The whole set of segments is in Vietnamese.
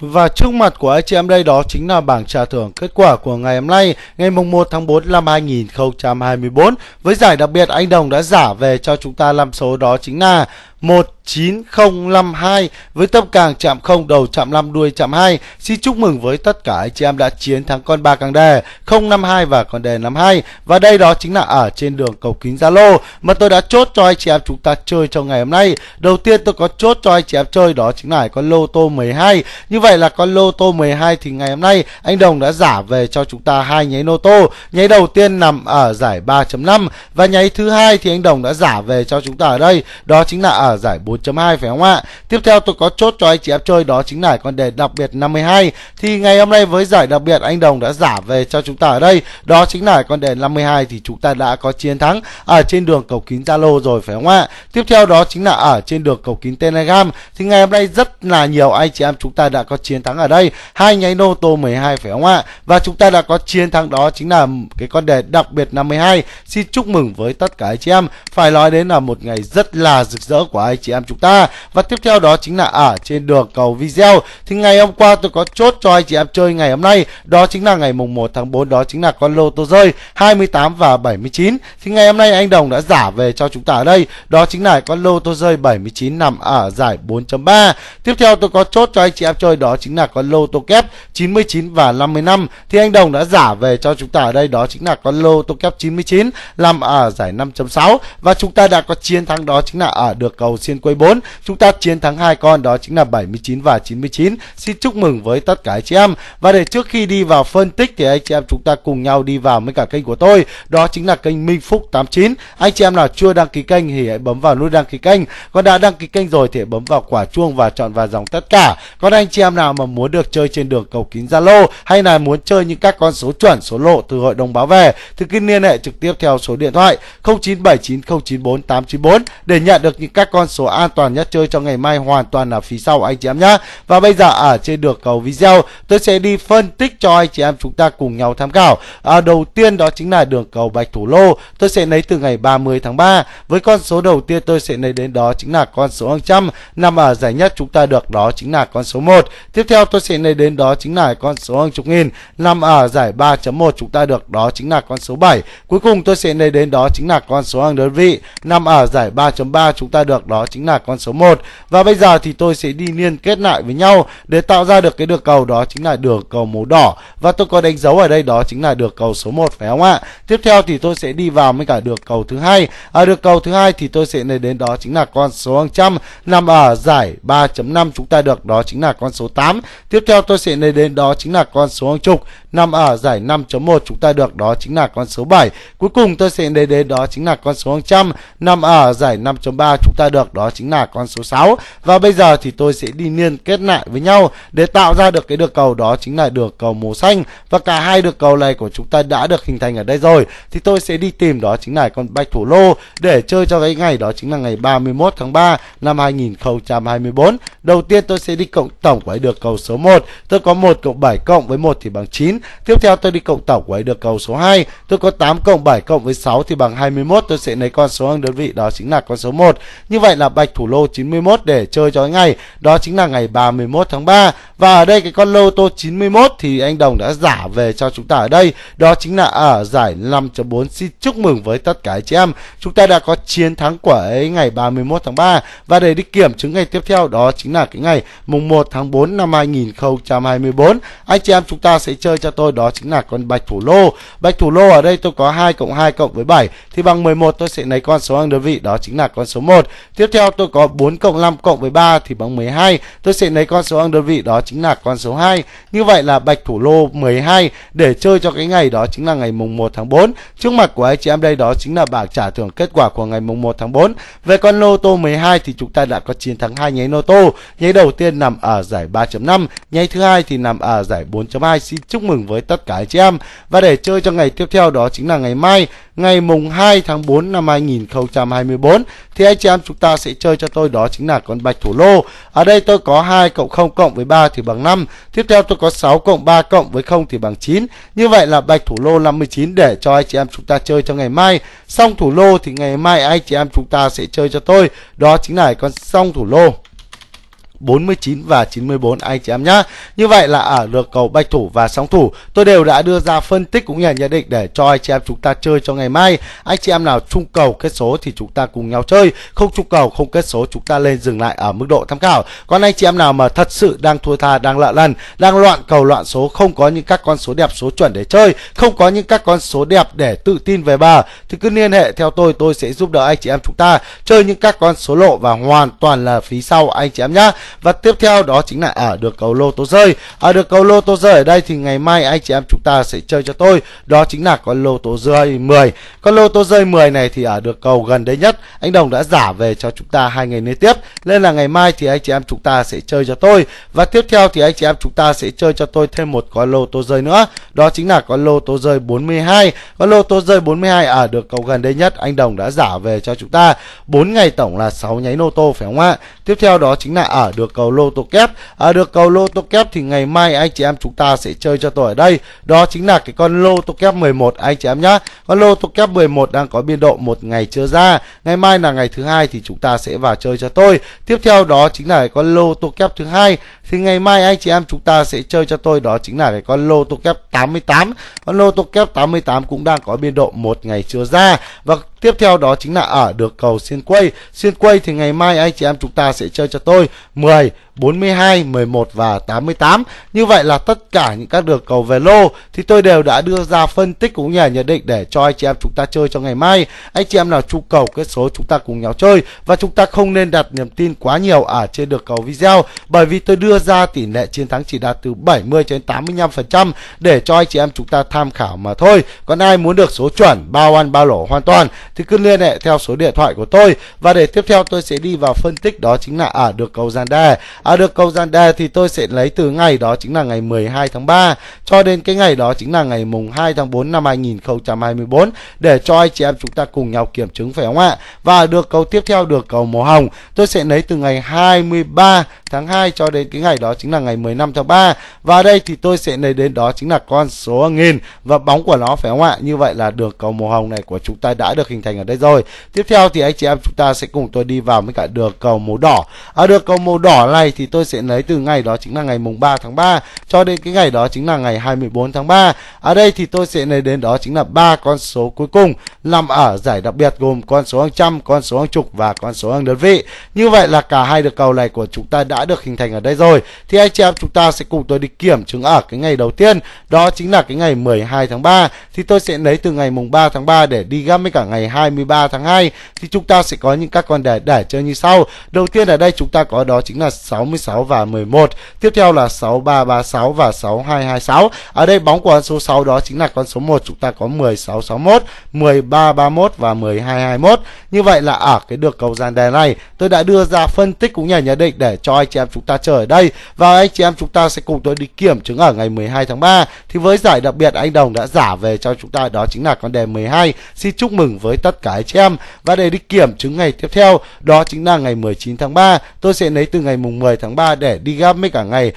Và trước mặt của anh chị em đây đó chính là bảng trả thưởng kết quả của ngày hôm nay ngày mùng 1 tháng 4 năm 2024. Với giải đặc biệt anh Đồng đã giả về cho chúng ta làm số đó chính là 1 9052 với tâm càng chạm không đầu chạm 5 đuôi chạm 2. Xin chúc mừng với tất cả anh chị em đã chiến thắng con ba càng đề 052 và con đề 52. Và đây đó chính là ở trên đường cầu kính Zalo mà tôi đã chốt cho anh chị em chúng ta chơi trong ngày hôm nay. Đầu tiên tôi có chốt cho anh chị em chơi đó chính là con lô tô 12. Như vậy là con lô tô 12 thì ngày hôm nay anh Đồng đã giả về cho chúng ta hai nháy lô tô. Nháy đầu tiên nằm ở giải 3.5 và nháy thứ hai thì anh Đồng đã giả về cho chúng ta ở đây, đó chính là ở giải 4 1.2 phải không ạ? Tiếp theo tôi có chốt cho anh chị em chơi đó chính là con đề đặc biệt 52. Thì ngày hôm nay với giải đặc biệt anh Đồng đã giả về cho chúng ta ở đây. Đó chính là con đề 52 thì chúng ta đã có chiến thắng ở trên đường cầu kín Zalo rồi phải không ạ? Tiếp theo đó chính là ở trên đường cầu kín Telegram thì ngày hôm nay rất là nhiều anh chị em chúng ta đã có chiến thắng ở đây. Hai nháy nô tô 12 phải không ạ? Và chúng ta đã có chiến thắng đó chính là cái con đề đặc biệt 52. Xin chúc mừng với tất cả anh chị em. Phải nói đến là một ngày rất là rực rỡ của anh chị em chúng ta và tiếp theo đó chính là ở trên đường cầu video thì ngày hôm qua tôi có chốt cho anh chị em chơi ngày hôm nay đó chính là ngày mùng 1 tháng 4 đó chính là con lô tô rơi 28 và 79 thì ngày hôm nay anh Đồng đã giả về cho chúng ta ở đây đó chính là con lô tô rơi 79 nằm ở giải 4.3 tiếp theo tôi có chốt cho anh chị em chơi đó chính là con lô tô kép 99 và 50 năm thì anh Đồng đã giả về cho chúng ta ở đây đó chính là con lô tô kép 99 nằm ở giải 5.6 và chúng ta đã có chiến thắng đó chính là ở được cầu xiên quay 14, chúng ta chiến thắng hai con đó chính là 79 và 99. Xin chúc mừng với tất cả anh chị em. Và để trước khi đi vào phân tích thì anh chị em chúng ta cùng nhau đi vào với cả kênh của tôi, đó chính là kênh Minh Phúc 89. Anh chị em nào chưa đăng ký kênh thì hãy bấm vào nút đăng ký kênh. Còn đã đăng ký kênh rồi thì hãy bấm vào quả chuông và chọn vào dòng tất cả. Còn anh chị em nào mà muốn được chơi trên đường cầu kín Zalo hay là muốn chơi những các con số chuẩn, số lộ từ hội đồng báo về thì cứ liên hệ trực tiếp theo số điện thoại 0979094894 để nhận được những các con số an an toàn nhất chơi cho ngày mai hoàn toàn là phía sau anh chị em nhé. Và bây giờ ở à, trên được cầu video tôi sẽ đi phân tích cho anh chị em chúng ta cùng nhau tham khảo. À, đầu tiên đó chính là đường cầu Bạch Thủ Lô. Tôi sẽ lấy từ ngày 30 tháng 3. Với con số đầu tiên tôi sẽ lấy đến đó chính là con số 100 nằm ở giải nhất chúng ta được đó chính là con số 1. Tiếp theo tôi sẽ lấy đến đó chính là con số hàng chục nghìn nằm ở giải 3.1 chúng ta được đó chính là con số 7. Cuối cùng tôi sẽ lấy đến đó chính là con số hàng đơn vị nằm ở giải 3.3 chúng ta được đó chính là con số 1 Và bây giờ thì tôi sẽ đi liên kết lại với nhau để tạo ra được cái đường cầu đó chính là đường cầu màu đỏ Và tôi có đánh dấu ở đây đó chính là đường cầu số 1 phải không ạ Tiếp theo thì tôi sẽ đi vào với cả đường cầu thứ hai Ở à, đường cầu thứ hai thì tôi sẽ lấy đến đó chính là con số 100 nằm ở giải 3.5 chúng ta được đó chính là con số 8 Tiếp theo tôi sẽ lấy đến đó chính là con số hàng chục nằm ở giải 5.1 chúng ta được đó chính là con số 7 Cuối cùng tôi sẽ lấy đến đó chính là con số 100 nằm ở giải 5.3 chúng ta được đó chính là con số 6 và bây giờ thì tôi sẽ đi liên kết lại với nhau để tạo ra được cái được cầu đó chính là được cầu màu xanh và cả hai được cầu này của chúng ta đã được hình thành ở đây rồi thì tôi sẽ đi tìm đó chính là con bạch thủ lô để chơi cho cái ngày đó chính là ngày 31 tháng 3 năm 2024 đầu tiên tôi sẽ đi cộng tổng của được cầu số 1 tôi có 1 cộng 7 cộng với 1 thì bằng 9 tiếp theo tôi đi cộng tổng của được cầu số 2 tôi có 8 cộng 7 cộng với 6 thì bằng 21 tôi sẽ lấy con số đơn vị đó chính là con số 1 như vậy là bạch mạch thủ lô 91 để chơi cho ngày đó chính là ngày 31 tháng 3 và ở đây cái con lô tô 91 thì anh Đồng đã giả về cho chúng ta ở đây đó chính là ở giải 5.4 xin chúc mừng với tất cả chị em chúng ta đã có chiến thắng của ấy ngày 31 tháng 3 và để đi kiểm chứng ngày tiếp theo đó chính là cái ngày mùng 1 tháng 4 năm 2024 anh chị em chúng ta sẽ chơi cho tôi đó chính là con bạch thủ lô bạch thủ lô ở đây tôi có 2 cộng 2 cộng với 7 thì bằng 11 tôi sẽ lấy con số hàng đơn vị đó chính là con số 1 tiếp theo tôi có 4 cộng 5 cộng với 3 thì bằng 12. Tôi sẽ lấy con số hàng đơn vị đó chính là con số 2. Như vậy là bạch thủ lô 12 để chơi cho cái ngày đó chính là ngày mùng 1 tháng 4. Trước mặt của anh chị em đây đó chính là bảng trả thưởng kết quả của ngày mùng 1 tháng 4. Về con lô tô 12 thì chúng ta đã có chiến thắng hai nháy lô tô. Nháy đầu tiên nằm ở giải 3.5, nháy thứ hai thì nằm ở giải 4.2. Xin chúc mừng với tất cả anh chị em. Và để chơi cho ngày tiếp theo đó chính là ngày mai, ngày mùng 2 tháng 4 năm 2024 thì anh chị em chúng ta sẽ chơi chơi cho tôi đó chính là con bạch thủ lô. Ở đây tôi có 2 cộng 0 cộng với 3 thì bằng 5. Tiếp theo tôi có 6 cộng 3 cộng với 0 thì bằng 9. Như vậy là bạch thủ lô 59 để cho anh chị em chúng ta chơi cho ngày mai. Xong thủ lô thì ngày mai anh chị em chúng ta sẽ chơi cho tôi. Đó chính là con xong thủ lô. 49 và 94 anh chị em nhá. Như vậy là ở lượt cầu bạch thủ và sóng thủ tôi đều đã đưa ra phân tích cũng như nhận định để cho anh chị em chúng ta chơi cho ngày mai. Anh chị em nào chung cầu kết số thì chúng ta cùng nhau chơi, không chung cầu không kết số chúng ta lên dừng lại ở mức độ tham khảo. Còn anh chị em nào mà thật sự đang thua tha, đang lợ lần, đang loạn cầu loạn số không có những các con số đẹp số chuẩn để chơi, không có những các con số đẹp để tự tin về bờ thì cứ liên hệ theo tôi, tôi sẽ giúp đỡ anh chị em chúng ta chơi những các con số lộ và hoàn toàn là phí sau anh chị em nhá và tiếp theo đó chính là ở à, được cầu lô tô rơi ở à, được cầu lô tô rơi ở đây thì ngày mai anh chị em chúng ta sẽ chơi cho tôi đó chính là con lô tô rơi 10 con lô tô rơi 10 này thì ở à, được cầu gần đây nhất anh đồng đã giả về cho chúng ta hai ngày liên tiếp nên là ngày mai thì anh chị em chúng ta sẽ chơi cho tôi và tiếp theo thì anh chị em chúng ta sẽ chơi cho tôi thêm một con lô tô rơi nữa đó chính là con lô tô rơi 42 con lô tô rơi 42 ở được cầu gần đây nhất anh đồng đã giả về cho chúng ta 4 ngày tổng là 6 nháy nô tô phải không ạ tiếp theo đó chính là ở được cầu lô tô kép à, được cầu lô tô kép thì ngày mai anh chị em chúng ta sẽ chơi cho tôi ở đây đó chính là cái con lô tô kép 11 anh chị em nhá con lô tô kép 11 đang có biên độ một ngày chưa ra ngày mai là ngày thứ hai thì chúng ta sẽ vào chơi cho tôi tiếp theo đó chính là cái con lô tô kép thứ hai thì ngày mai anh chị em chúng ta sẽ chơi cho tôi đó chính là cái con lô tô kép 88 con lô tô kép 88 cũng đang có biên độ một ngày chưa ra và Tiếp theo đó chính là ở được cầu xiên quay. Xiên quay thì ngày mai anh chị em chúng ta sẽ chơi cho tôi 10, 42, 11 và 88. Như vậy là tất cả những các được cầu về lô thì tôi đều đã đưa ra phân tích cũng như là nhận định để cho anh chị em chúng ta chơi cho ngày mai. Anh chị em nào chu cầu kết số chúng ta cùng nhau chơi và chúng ta không nên đặt niềm tin quá nhiều ở trên được cầu video bởi vì tôi đưa ra tỷ lệ chiến thắng chỉ đạt từ 70 đến 85% để cho anh chị em chúng ta tham khảo mà thôi. Còn ai muốn được số chuẩn bao ăn bao lỗ hoàn toàn thì cứ liên hệ theo số điện thoại của tôi và để tiếp theo tôi sẽ đi vào phân tích đó chính là ở à, được cầu gian đe ở à, được cầu gian đe thì tôi sẽ lấy từ ngày đó chính là ngày 12 tháng 3 cho đến cái ngày đó chính là ngày mùng 2 tháng 4 năm 2024 để cho anh chị em chúng ta cùng nhau kiểm chứng phải không ạ và được cầu tiếp theo được cầu màu hồng tôi sẽ lấy từ ngày 23 tháng 2 cho đến cái ngày đó chính là ngày 15 tháng 3 và đây thì tôi sẽ lấy đến đó chính là con số nghìn và bóng của nó phải không ạ như vậy là đường cầu màu hồng này của chúng ta đã được hình thành ở đây rồi tiếp theo thì anh chị em chúng ta sẽ cùng tôi đi vào với cả đường cầu màu đỏ ở à, đường cầu màu đỏ này thì tôi sẽ lấy từ ngày đó chính là ngày mùng 3 tháng 3 cho đến cái ngày đó chính là ngày 24 tháng 3 ở à, đây thì tôi sẽ lấy đến đó chính là ba con số cuối cùng nằm ở giải đặc biệt gồm con số hàng trăm con số hàng chục và con số hàng đơn vị như vậy là cả hai được cầu này của chúng ta đã được hình thành ở đây rồi thì anh chị em chúng ta sẽ cùng tôi đi kiểm chứng ở cái ngày đầu tiên đó chính là cái ngày 12 tháng 3 thì tôi sẽ lấy từ ngày mùng 3 tháng 3 để đi găm với cả ngày 23 tháng 2 thì chúng ta sẽ có những các con đề để chơi như sau đầu tiên ở đây chúng ta có đó chính là 66 và 11 tiếp theo là 6336 và 6226 ở đây bóng của con số 6 đó chính là con số 1 chúng ta có 1661 1331 và 1221 như vậy là ở cái được cầu gian đề này tôi đã đưa ra phân tích cũng như nhận định để cho anh anh chị em chúng ta chờ ở đây và anh chị em chúng ta sẽ cùng tôi đi kiểm chứng ở ngày 12 tháng 3 thì với giải đặc biệt anh Đồng đã giả về cho chúng ta đó chính là con đề 12 xin chúc mừng với tất cả anh chị em và để đi kiểm chứng ngày tiếp theo đó chính là ngày 19 tháng 3 tôi sẽ lấy từ ngày mùng 10 tháng 3 để đi gap mấy cả ngày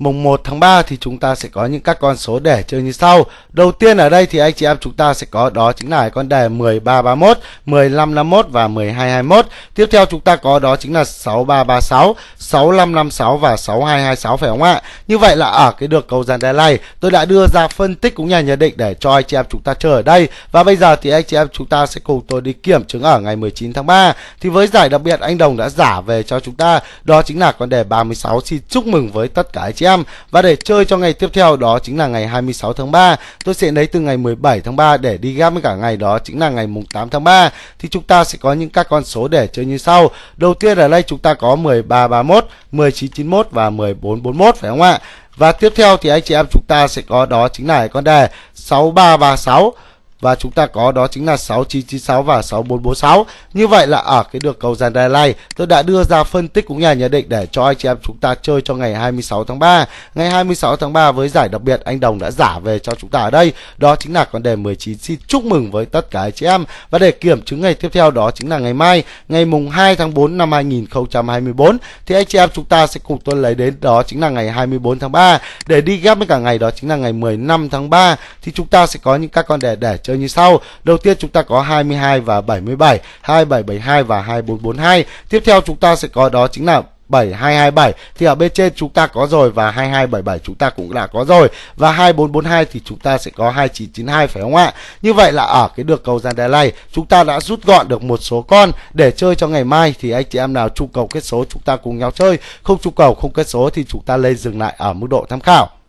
mùng 1 tháng 3 thì chúng ta sẽ có những các con số để chơi như sau. Đầu tiên ở đây thì anh chị em chúng ta sẽ có đó chính là con đề 1331, 1551 và 1221. Tiếp theo chúng ta có đó chính là 6336, 6556 và 6226 phải không ạ? Như vậy là ở cái được cầu dàn đề này, tôi đã đưa ra phân tích cũng nhà nhận định để cho anh chị em chúng ta chờ ở đây. Và bây giờ thì anh chị em chúng ta sẽ cùng tôi đi kiểm chứng ở ngày 19 tháng 3. Thì với giải đặc biệt anh Đồng đã giả về cho chúng ta đó chính là con đề 36. Xin chúc mừng với tất cả anh chị em 15 và để chơi cho ngày tiếp theo đó chính là ngày 26 tháng 3 tôi sẽ lấy từ ngày 17 tháng 3 để đi gáp với cả ngày đó chính là ngày mùng 8 tháng 3 thì chúng ta sẽ có những các con số để chơi như sau đầu tiên ở đây chúng ta có 1331 1991 và 1441 phải không ạ và tiếp theo thì anh chị em chúng ta sẽ có đó chính là con đề 6336 và chúng ta có đó chính là 6996 và 6446. Như vậy là ở cái được cầu dàn Đài Lai, tôi đã đưa ra phân tích cũng nhà nhận định để cho anh chị em chúng ta chơi cho ngày 26 tháng 3. Ngày 26 tháng 3 với giải đặc biệt anh Đồng đã giả về cho chúng ta ở đây, đó chính là con đề 19. Xin chúc mừng với tất cả anh chị em và để kiểm chứng ngày tiếp theo đó chính là ngày mai, ngày mùng 2 tháng 4 năm 2024 thì anh chị em chúng ta sẽ cùng tôi lấy đến đó chính là ngày 24 tháng 3 để đi ghép với cả ngày đó chính là ngày 15 tháng 3 thì chúng ta sẽ có những các con đề để chơi chơi như sau. Đầu tiên chúng ta có 22 và 77, 2772 và 2442. Tiếp theo chúng ta sẽ có đó chính là 7227 thì ở bên trên chúng ta có rồi và 2277 chúng ta cũng đã có rồi và 2442 thì chúng ta sẽ có 2992 phải không ạ? Như vậy là ở cái được cầu gian đề này chúng ta đã rút gọn được một số con để chơi cho ngày mai thì anh chị em nào trụ cầu kết số chúng ta cùng nhau chơi, không trụ cầu không kết số thì chúng ta lên dừng lại ở mức độ tham khảo.